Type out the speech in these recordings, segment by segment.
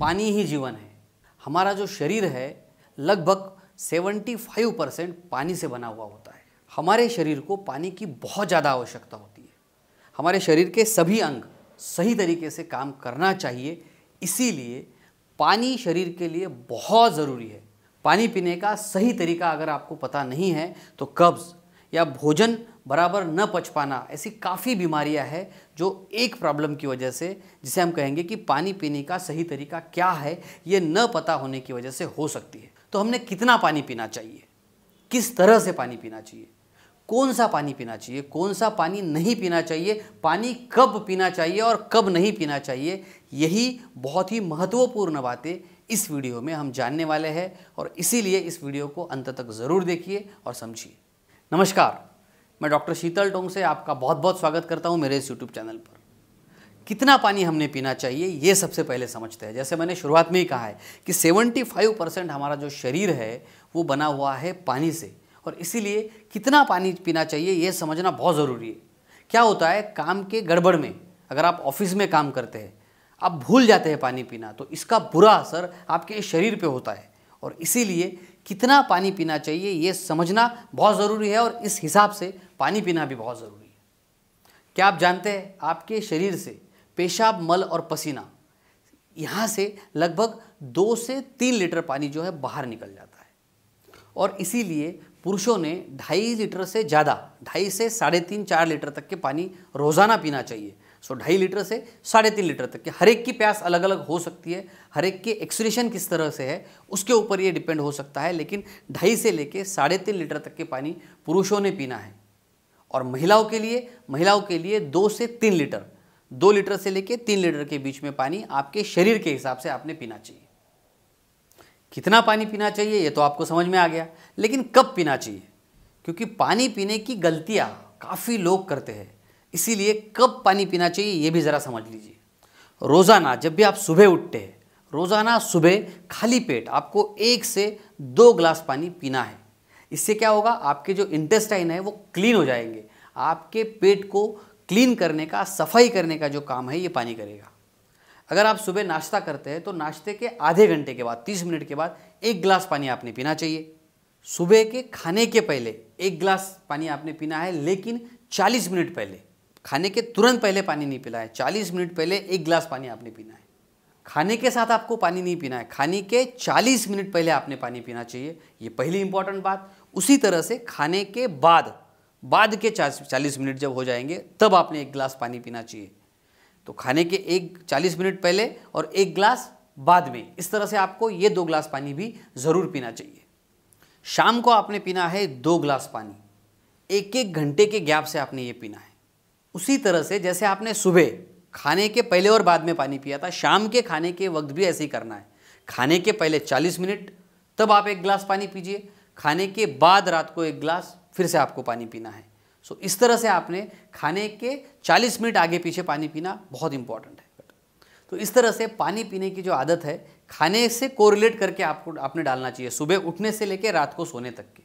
पानी ही जीवन है हमारा जो शरीर है लगभग 75 परसेंट पानी से बना हुआ होता है हमारे शरीर को पानी की बहुत ज़्यादा आवश्यकता होती है हमारे शरीर के सभी अंग सही तरीके से काम करना चाहिए इसीलिए पानी शरीर के लिए बहुत ज़रूरी है पानी पीने का सही तरीका अगर आपको पता नहीं है तो कब्ज़ या भोजन बराबर न पच पाना ऐसी काफ़ी बीमारियां हैं जो एक प्रॉब्लम की वजह से जिसे हम कहेंगे कि पानी पीने का सही तरीका क्या है ये न पता होने की वजह से हो सकती है तो हमने कितना पानी पीना चाहिए किस तरह से पानी पीना चाहिए कौन सा पानी पीना चाहिए कौन सा पानी नहीं पीना चाहिए पानी कब पीना चाहिए और कब नहीं पीना चाहिए यही बहुत ही महत्वपूर्ण बातें इस वीडियो में हम जानने वाले हैं और इसीलिए इस वीडियो को अंत तक ज़रूर देखिए और समझिए नमस्कार मैं डॉक्टर शीतल टोंग से आपका बहुत बहुत स्वागत करता हूँ मेरे इस यूट्यूब चैनल पर कितना पानी हमने पीना चाहिए ये सबसे पहले समझते हैं जैसे मैंने शुरुआत में ही कहा है कि 75 परसेंट हमारा जो शरीर है वो बना हुआ है पानी से और इसीलिए कितना पानी पीना चाहिए ये समझना बहुत ज़रूरी है क्या होता है काम के गड़बड़ में अगर आप ऑफिस में काम करते हैं आप भूल जाते हैं पानी पीना तो इसका बुरा असर आपके शरीर पे होता है और इसीलिए कितना पानी पीना चाहिए ये समझना बहुत ज़रूरी है और इस हिसाब से पानी पीना भी बहुत ज़रूरी है क्या आप जानते हैं आपके शरीर से पेशाब मल और पसीना यहाँ से लगभग दो से तीन लीटर पानी जो है बाहर निकल जाता है और इसीलिए पुरुषों ने ढाई लीटर से ज़्यादा ढाई से साढ़े तीन चार लीटर तक के पानी रोज़ाना पीना चाहिए सो ढाई लीटर से साढ़े तीन लीटर तक के हर एक की प्यास अलग अलग हो सकती है हर एक के एक्सरेशन किस तरह से है उसके ऊपर ये डिपेंड हो सकता है लेकिन ढाई से लेके साढ़े तीन लीटर तक के पानी पुरुषों ने पीना है और महिलाओं के लिए महिलाओं के लिए दो से तीन लीटर दो लीटर से लेके तीन लीटर के बीच में पानी आपके शरीर के हिसाब से आपने पीना चाहिए कितना पानी पीना चाहिए ये तो आपको समझ में आ गया लेकिन कब पीना चाहिए क्योंकि पानी पीने की गलतियाँ काफ़ी लोग करते हैं इसीलिए कब पानी पीना चाहिए ये भी ज़रा समझ लीजिए रोज़ाना जब भी आप सुबह उठते हैं रोज़ाना सुबह खाली पेट आपको एक से दो ग्लास पानी पीना है इससे क्या होगा आपके जो इंटेस्टाइन है वो क्लीन हो जाएंगे आपके पेट को क्लीन करने का सफाई करने का जो काम है ये पानी करेगा अगर आप सुबह नाश्ता करते हैं तो नाश्ते के आधे घंटे के बाद तीस मिनट के बाद एक गिलास पानी आपने पीना चाहिए सुबह के खाने के पहले एक गिलास पानी आपने पीना है लेकिन चालीस मिनट पहले खाने के तुरंत पहले पानी नहीं है चालीस मिनट पहले एक गिलास पानी आपने पीना है खाने के साथ आपको पानी नहीं पीना है खाने के 40 मिनट पहले आपने पानी पीना चाहिए ये पहली इंपॉर्टेंट बात उसी तरह से खाने के बाद बाद के चालीस मिनट जब हो जाएंगे तब आपने एक गिलास पानी पीना चाहिए तो खाने के एक चालीस मिनट पहले और एक गिलास बाद में इस तरह से आपको ये दो गिलास पानी भी ज़रूर पीना चाहिए शाम को आपने पीना है दो गिलास पानी एक एक घंटे के गैप से आपने ये पीना है उसी तरह से जैसे आपने सुबह खाने के पहले और बाद में पानी पिया था शाम के खाने के वक्त भी ऐसे ही करना है खाने के पहले 40 मिनट तब आप एक गिलास पानी पीजिए खाने के बाद रात को एक गिलास फिर से आपको पानी पीना है सो इस तरह से आपने खाने के 40 मिनट आगे पीछे पानी पीना बहुत इंपॉर्टेंट है तो इस तरह से पानी पीने की जो आदत है खाने से कोरिलेट करके आपको आपने डालना चाहिए सुबह उठने से लेकर रात को सोने तक के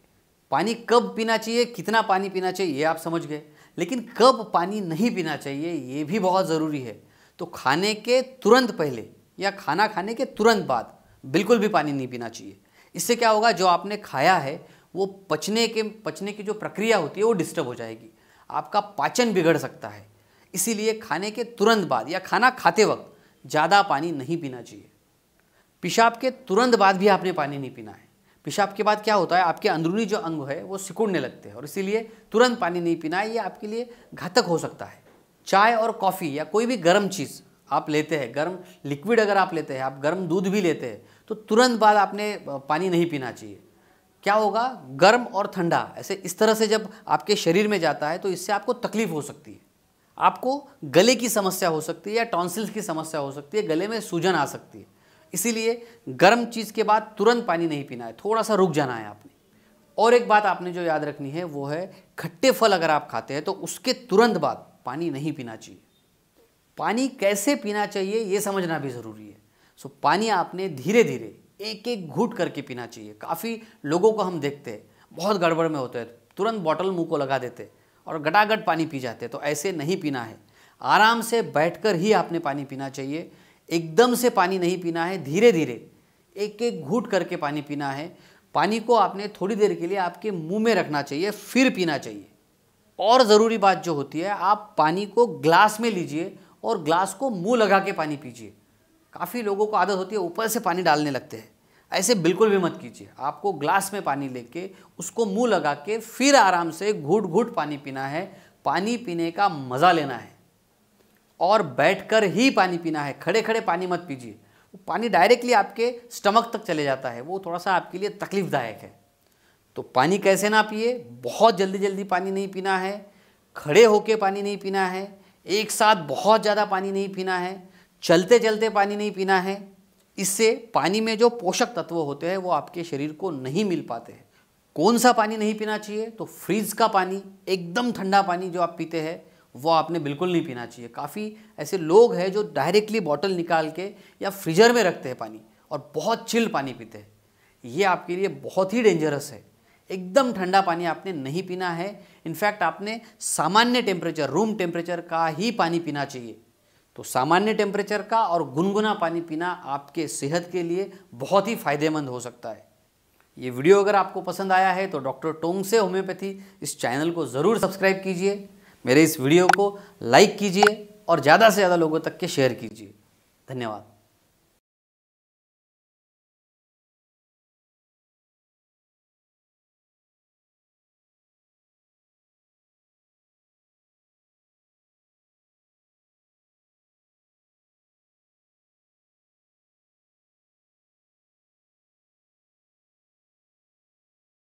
पानी कब पीना चाहिए कितना पानी पीना चाहिए ये आप समझ गए लेकिन कब पानी नहीं पीना चाहिए ये भी बहुत ज़रूरी है तो खाने के तुरंत पहले या खाना खाने के तुरंत बाद बिल्कुल भी पानी नहीं पीना चाहिए इससे क्या होगा जो आपने खाया है वो पचने के पचने की जो प्रक्रिया होती है वो डिस्टर्ब हो जाएगी आपका पाचन बिगड़ सकता है इसीलिए खाने के तुरंत बाद या खाना खाते वक्त ज़्यादा पानी नहीं पीना चाहिए पेशाब के तुरंत बाद भी आपने पानी नहीं पीना है पेशाब के बाद क्या होता है आपके अंदरूनी जो अंग है वो सिकुड़ने लगते हैं और इसीलिए तुरंत पानी नहीं पीना है ये आपके लिए घातक हो सकता है चाय और कॉफ़ी या कोई भी गर्म चीज़ आप लेते हैं गर्म लिक्विड अगर आप लेते हैं आप गर्म दूध भी लेते हैं तो तुरंत बाद आपने पानी नहीं पीना चाहिए क्या होगा गर्म और ठंडा ऐसे इस तरह से जब आपके शरीर में जाता है तो इससे आपको तकलीफ हो सकती है आपको गले की समस्या हो सकती है या टॉन्सिल्स की समस्या हो सकती है गले में सूजन आ सकती है इसीलिए गर्म चीज़ के बाद तुरंत पानी नहीं पीना है थोड़ा सा रुक जाना है आपने और एक बात आपने जो याद रखनी है वो है खट्टे फल अगर आप खाते हैं तो उसके तुरंत बाद पानी नहीं पीना चाहिए पानी कैसे पीना चाहिए ये समझना भी ज़रूरी है सो पानी आपने धीरे धीरे एक एक घुट करके पीना चाहिए काफ़ी लोगों को हम देखते हैं बहुत गड़बड़ में होते हैं तुरंत बॉटल मुंह को लगा देते और गटागट पानी पी जाते तो ऐसे नहीं पीना है आराम से बैठकर ही आपने पानी पीना चाहिए एकदम से पानी नहीं पीना है धीरे धीरे एक एक घूट करके पानी पीना है पानी को आपने थोड़ी देर के लिए आपके मुंह में रखना चाहिए फिर पीना चाहिए और ज़रूरी बात जो होती है आप पानी को ग्लास में लीजिए और ग्लास को मुंह लगा के पानी पीजिए काफ़ी लोगों को आदत होती है ऊपर से पानी डालने लगते हैं ऐसे बिल्कुल भी मत कीजिए आपको ग्लास में पानी लेके उसको मुंह लगा के फिर आराम से घुट घुट पानी पीना है पानी पीने का मज़ा लेना है और बैठकर ही पानी पीना है खड़े खड़े पानी मत पीजिए वो पानी डायरेक्टली आपके स्टमक तक चले जाता है वो थोड़ा सा आपके लिए तकलीफ़दायक है तो पानी कैसे ना पिए बहुत जल्दी जल्दी पानी नहीं पीना है खड़े होके पानी नहीं पीना है एक साथ बहुत ज़्यादा पानी नहीं पीना है चलते चलते पानी नहीं पीना है इससे पानी में जो पोषक तत्व होते हैं वो आपके शरीर को नहीं मिल पाते हैं कौन सा पानी नहीं पीना चाहिए तो फ्रिज का पानी एकदम ठंडा पानी जो आप पीते हैं वो आपने बिल्कुल नहीं पीना चाहिए काफ़ी ऐसे लोग हैं जो डायरेक्टली बॉटल निकाल के या फ्रीजर में रखते हैं पानी और बहुत चिल पानी पीते हैं ये आपके लिए बहुत ही डेंजरस है एकदम ठंडा पानी आपने नहीं पीना है इनफैक्ट आपने सामान्य टेम्परेचर रूम टेम्परेचर का ही पानी पीना चाहिए तो सामान्य टेम्परेचर का और गुनगुना पानी पीना आपके सेहत के लिए बहुत ही फायदेमंद हो सकता है ये वीडियो अगर आपको पसंद आया है तो डॉक्टर टोंग से होम्योपैथी इस चैनल को ज़रूर सब्सक्राइब कीजिए मेरे इस वीडियो को लाइक कीजिए और ज़्यादा से ज़्यादा लोगों तक के शेयर कीजिए धन्यवाद